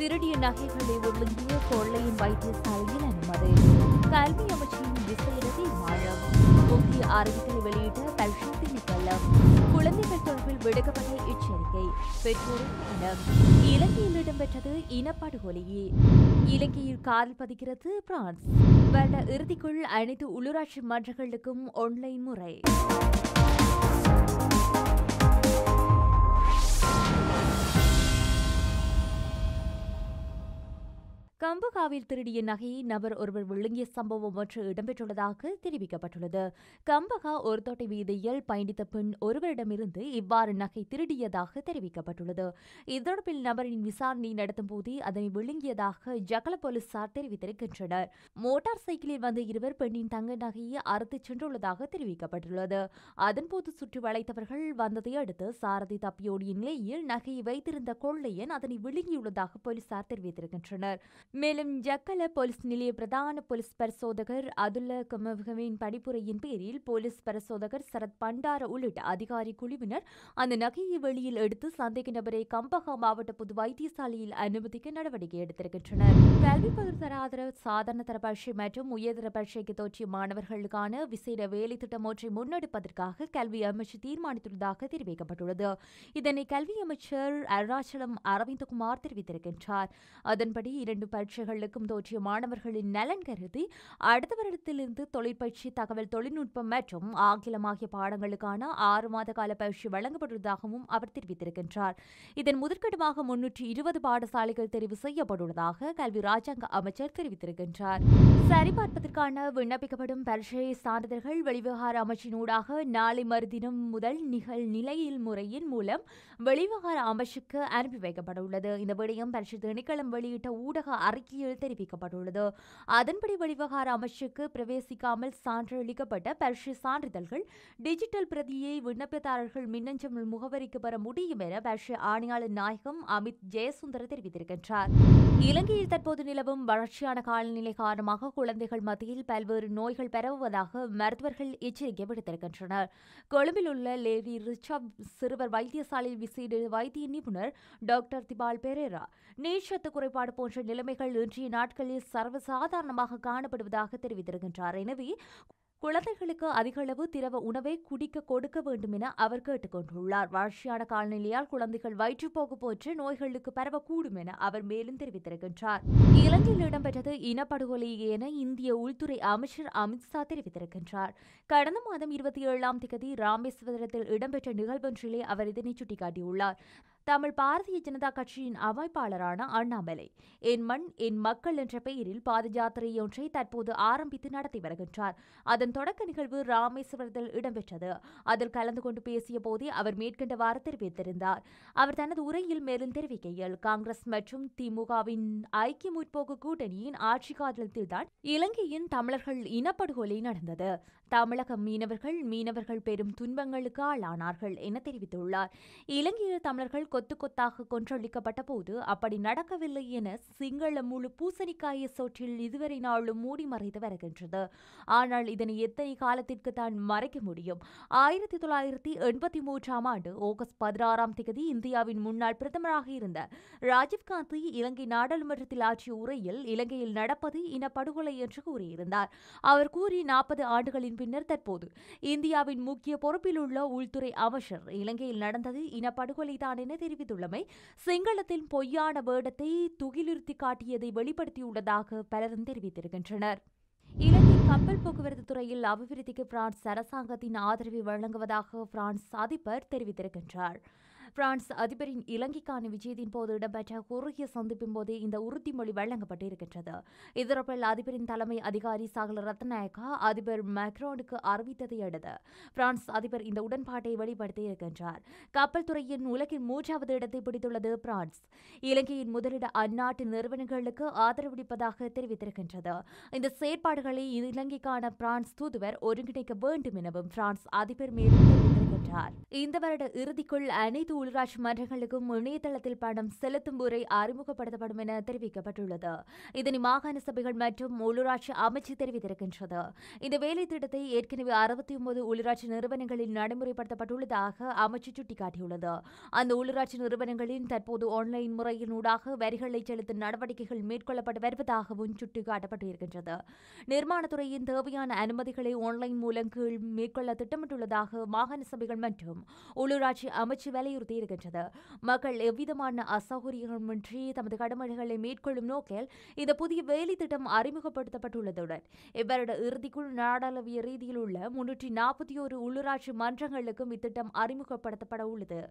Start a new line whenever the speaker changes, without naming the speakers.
திருடிய நகைகளை ஒழுங்கிய கொள்ளையின் வைத்தியசாலையில் அனுமதி கல்வி அமைச்சரின் விசேட மாயம் முக்கிய அறிவிப்பை வெளியிட்ட தர்ஷன் திணைக்களம் குழந்தைகள் தொடர்பில் விடுக்கப்பட்ட எச்சரிக்கை பெற்றோரின் இலங்கையில் இடம்பெற்றது இனப்படுகொலையே இலங்கையில் காதல் பதிக்கிறது பிரான்ஸ் வருட இறுதிக்குள் அனைத்து உள்ளூராட்சி மன்றங்களுக்கும் ஒன்லைன் முறை கம்பகாவில் திருடிய நகையை நபர் ஒருவர் விழுங்கிய சம்பவம் ஒன்று இடம்பெற்றுள்ளதாக தெரிவிக்கப்பட்டுள்ளது கம்பகா ஒருத்தோட்டை வீதியில் பயணித்த பெண் ஒருவரிடமிருந்து இவ்வாறு நகை திருடியதாக தெரிவிக்கப்பட்டுள்ளது இதொடர்பில் நபரின் விசாரணை நடத்தும் போதே அதனை விழுங்கியதாக ஜகல போலீசார் தெரிவித்திருக்கின்றனர் மோட்டார் சைக்கிளில் வந்த இருவர் பெண்ணின் தங்க நகையை அறுத்து சென்றுள்ளதாக தெரிவிக்கப்பட்டுள்ளது அதன்போது சுற்றி வளைத்தவர்கள் வந்ததை அடுத்து சாரதி தப்பியோடிய நிலையில் நகையை வைத்திருந்த கொள்ளையன் அதனை விழுங்கியுள்ளதாக போலீசார் தெரிவித்திருக்கின்றனர் மேலும் ஜக்கல போலீஸ் நிலைய பிரதான போலீஸ் பரிசோதகர் அதுல கமகவின் படிப்புரையின் பேரில் போலீஸ் பரிசோதகர் சரத் பண்டார உள்ளிட்ட அதிகாரி குழுவினர் அந்த நகையை வெளியில் எடுத்து சந்தேக நபரை கம்பகா மாவட்ட பொது வைத்தியசாலையில் அனுமதிக்க நடவடிக்கை எடுத்திருக்கின்றனர் கல்வி பகிர்தராதர சாதாரண தர பட்சை மற்றும் உயர்தர பரீட்சைக்கு தோற்றிய மாணவர்களுக்கான விசேட வேலை திட்டம் ஒன்றை முன்னெடுப்பதற்காக கல்வி அமைச்சர் தீர்மானித்துள்ளதாக தெரிவிக்கப்பட்டுள்ளது இதனை கல்வி அமைச்சர் அருணாச்சலம் அரவிந்த்குமார் தெரிவித்திருக்கின்றார் அதன்படி இரண்டு கட்சிகளுக்கும் தோற்றிய மாணவர்களின் நலன் கருதி அடுத்த வருடத்திலிருந்து தொழிற்பயிற்சி தகவல் தொழில்நுட்பம் மற்றும் ஆங்கிலம் ஆகிய பாடங்களுக்கான ஆறு மாத கால பயிற்சி வழங்கப்பட்டுள்ளதாகவும் அவர் தெரிவித்திருக்கின்றார் இதன் முதற்கட்டமாக முன்னூற்றி இருபது பாடசாலைகள் தெரிவு செய்யப்பட்டுள்ளதாக கல்வி ராஜாங்க அமைச்சர் தெரிவித்திருக்கின்றார் சரிபார்ப்பதற்கான விண்ணப்பிக்கப்படும் பரீட்சை சான்றிதழ்கள் வெளிவிவகார அமைச்சினூடாக நாளை மறுதினம் முதல் நிகழ் நிலையில் முறையின் மூலம் வெளிவிவகார அமைச்சுக்கு அனுப்பி வைக்கப்பட உள்ளது இந்த விடயம் பரிசு திணைக்களம் வெளியிட்ட ஊடக அறிக்கையில் தெரிவிக்கப்பட்டுள்ளது அதன்படி வெளிவகார அமைச்சுக்கு பிரவேசிக்காமல் சான்று அளிக்கப்பட்ட பரிசு சான்றிதழ்கள் டிஜிட்டல் பிரதியை விண்ணப்பதாரர்கள் மின்னஞ்சல் முகவரிக்கு பெற முடியும் என பரிசு ஆணையாளர் நாயகம் அமித் ஜெயசுந்தர் தெரிவித்திருக்கின்றார் இலங்கையில் தற்போது நிலவும் வளர்ச்சியான காலநிலை காரணமாக குழந்தைகள் மத்தியில் பல்வேறு நோய்கள் பரவுவதாக மருத்துவர்கள் எச்சரிக்கை விடுத்திருக்கின்றனர் கொழும்பில் உள்ள லேடி ரிச்சப் சிறுவர் வைத்தியசாலையில் விசேட வைத்திய நிபுணர் டாக்டர் திபால் பெரேரா நீர்ச்சத்து குறைபாடு போன்ற நிலைமைகள் குழந்தைகள் இன்றைய நாட்களில் சர்வசாதாரணமாக காணப்படுவதாக தெரிவித்திருக்கின்றார் எனவே குழந்தைகளுக்கு அதிகளவு திரவ உணவை குடிக்க கொடுக்க வேண்டும் என அவர் கொண்டுள்ளார் வறட்சியான காலநிலையால் குழந்தைகள் வயிற்றுப்போக்கு போன்ற நோய்களுக்கு பரவக்கூடும் என அவர் மேலும் தெரிவித்திருக்கின்றார் இலங்கையில் இடம்பெற்றது இனப்படுகொலை என இந்திய உள்துறை அமைச்சர் அமித்ஷா தெரிவித்திருக்கின்றார் கடந்த மாதம் இருபத்தி ஏழாம் தேதி ராமேஸ்வரத்தில் இடம்பெற்ற நிகழ்வொன்றிலே அவர் இதனை சுட்டிக்காட்டியுள்ளார் தமிழ் பாரதிய ஜனதா கட்சியின் அமைப்பாளரான அண்ணாமலை என் மண் என் மக்கள் என்ற பெயரில் பாத ஒன்றை தற்போது ஆரம்பித்து நடத்தி வருகின்றார் அதன் தொடக்க நிகழ்வு ராமேஸ்வரத்தில் இடம்பெற்றது அதில் கலந்து கொண்டு பேசிய போதே அவர் மேற்கண்டவாறு தெரிவித்திருந்தார் அவர் தனது உரையில் மேலும் தெரிவிக்கையில் காங்கிரஸ் மற்றும் திமுகவின் ஐக்கிய முற்போக்கு கூட்டணியின் ஆட்சி காலத்தில்தான் இலங்கையின் தமிழர்கள் இனப்படுகொலை நடந்தது தமிழக மீனவர்கள் மீனவர்கள் பெரும் துன்பங்களுக்கு ஆளானார்கள் என தெரிவித்துள்ளார் இலங்கையில் தமிழர்கள் கொத்து கொத்தாக கொன்றளிக்கப்பட்ட போது அப்படி நடக்கவில்லை என சிங்கள முழு பூசணிக்காய சோற்றில் இதுவரை நாளும் மூடி மறைத்து வருகின்றது ஆனால் இதனை எத்தனை காலத்திற்கு தான் மறைக்க முடியும் ஆயிரத்தி தொள்ளாயிரத்தி எண்பத்தி மூன்றாம் ஆண்டு ஆகஸ்ட் பதினாறாம் தேதி இந்தியாவின் முன்னாள் பிரதமராக இருந்த ராஜீவ்காந்தி இலங்கை நாடாளுமன்றத்தில் ஆற்றிய உரையில் இலங்கையில் நடப்பது இனப்படுகொலை என்று கூறியிருந்தார் அவர் கூறி நாற்பது ஆண்டுகளின் பின்னர் தற்போது இந்தியாவின் முக்கிய பொறுப்பில் உள்ள உள்துறை அமைச்சர் இலங்கையில் நடந்தது இனப்படுகொலைதான் என தெரிவித்துள்ளமை சிங்களத்தின் பொய்யான வேடத்தை துகிலிருத்தி காட்டியதை வெளிப்படுத்தியுள்ளதாக பலரும் தெரிவித்திருக்கின்றனர் இலங்கை கப்பல் போக்குவரத்து துறையில் அபிவிருத்திக்கு பிரான்ஸ் அரசாங்கத்தின் ஆதரவை வழங்குவதாக பிரான்ஸ் அதிபர் தெரிவித்திருக்கின்றார் பிரான்ஸ் அதிபரின் இலங்கைக்கான விஜயத்தின் போது இடம்பெற்ற குறுகிய சந்திப்பின் போதே இந்த உறுதிமொழி வழங்கப்பட்டிருக்கின்றது இதரப்பில் அதிபரின் தலைமை அதிகாரி சகல ரத்நாயக்கா அதிபர் மேக்ரானுக்கு அறிவித்ததை அடுத்து பிரான்ஸ் அதிபர் இந்த உடன்பாட்டை வெளிப்படுத்தி இருக்கின்றார் கப்பல் துறையின் உலகின் மூன்றாவது இடத்தை பிடித்துள்ளது பிரான்ஸ் இலங்கையின் முதலிட அந்நாட்டு நிறுவனங்களுக்கு ஆதரவளிப்பதாக தெரிவித்திருக்கின்றது இந்த செயற்பாடுகளை இலங்கைக்கான பிரான்ஸ் தூதுவர் ஒருங்கிணைக்க வேண்டும் எனவும் பிரான்ஸ் அதிபர் மேலும் தெரிவித்திருக்கின்றார் இந்த வருட இறுதிக்குள் அனைத்து உள்ளாட்சி மன்றங்களுக்கும் இணையதளத்தில் பணம் செலுத்தும் முறை அறிமுகப்படுத்தப்படும் என தெரிவிக்கப்பட்டுள்ளது இதனை மாகாண சபைகள் மற்றும் உள்ளூராட்சி அமைச்சு தெரிவித்திருக்கின்றது இந்த வேலை திட்டத்தை ஏற்கனவே அறுபத்தி ஒன்பது உள்ளூராட்சி நிறுவனங்களில் நடைமுறைப்படுத்தப்பட்டுள்ளதாக அமைச்சு சுட்டிக்காட்டியுள்ளது அந்த உள்ளூராட்சி நிறுவனங்களின் தற்போது ஆன்லைன் முறையினூடாக வரிகளை செலுத்தும் நடவடிக்கைகள் மேற்கொள்ளப்பட்டு வருவதாகவும் சுட்டிக்காட்டப்பட்டிருக்கின்றது நிர்மாணத்துறையின் தேவையான அனுமதிகளை ஆன்லைன் மூலம் கீழ் மேற்கொள்ள திட்டமிட்டுள்ளதாக மாகாண சபைகள் மற்றும் உள்ளூராட்சி அமைச்சு வலியுறுத்தி வலியுறுத்தி மக்கள் எவ்விதமான அசௌகரியமின்றி தமது கடமைகளை மேற்கொள்ளும் நோக்கில் இந்த புதிய வேலை திட்டம் அறிமுகப்படுத்தப்பட்டுள்ளதுடன் இவருட இறுதிக்குள் நாடாளவிய ரீதியில் உள்ள முன்னூற்றி நாற்பத்தி ஒரு உள்ளூராட்சி மன்றங்களுக்கும் இத்திட்டம் அறிமுகப்படுத்தப்பட உள்ளது